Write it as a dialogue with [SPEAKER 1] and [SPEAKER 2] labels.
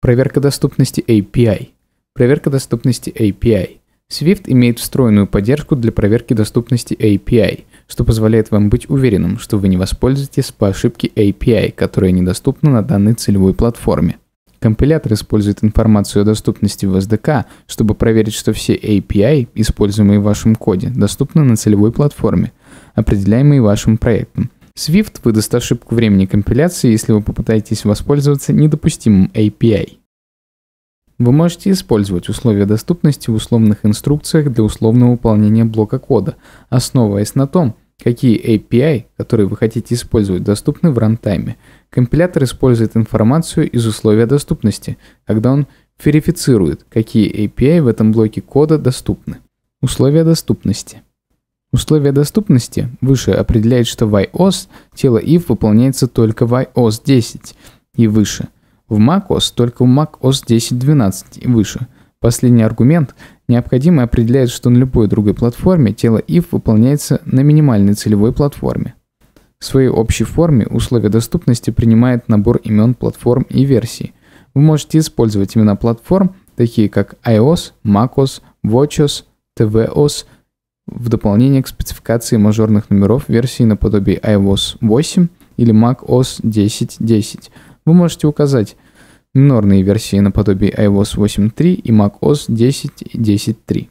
[SPEAKER 1] Проверка доступности API. Проверка доступности API. Swift имеет встроенную поддержку для проверки доступности API, что позволяет вам быть уверенным, что вы не воспользуетесь по ошибке API, которая недоступна на данной целевой платформе. Компилятор использует информацию о доступности в SDK, чтобы проверить, что все API, используемые в вашем коде, доступны на целевой платформе, определяемой вашим проектом – Swift выдаст ошибку времени компиляции, если вы попытаетесь воспользоваться недопустимым API. Вы можете использовать условия доступности в условных инструкциях для условного выполнения блока кода, основываясь на том, какие API, которые вы хотите использовать, доступны в рантайме. Компилятор использует информацию из условия доступности, когда он верифицирует, какие API в этом блоке кода доступны. Условия доступности – Условия доступности выше определяют, что в iOS тело if выполняется только в iOS 10 и выше, в macOS только в macOS 10.12 и выше. Последний аргумент необходимо определяет, что на любой другой платформе тело if выполняется на минимальной целевой платформе. В своей общей форме условия доступности принимает набор имен платформ и версий. Вы можете использовать имена платформ, такие как iOS, macOS, watchOS, tvOS, в дополнение к спецификации мажорных номеров версии наподобие iOS 8 или macOS 10.10. Вы можете указать минорные версии наподобие iOS 8.3 и macOS 10.10.3.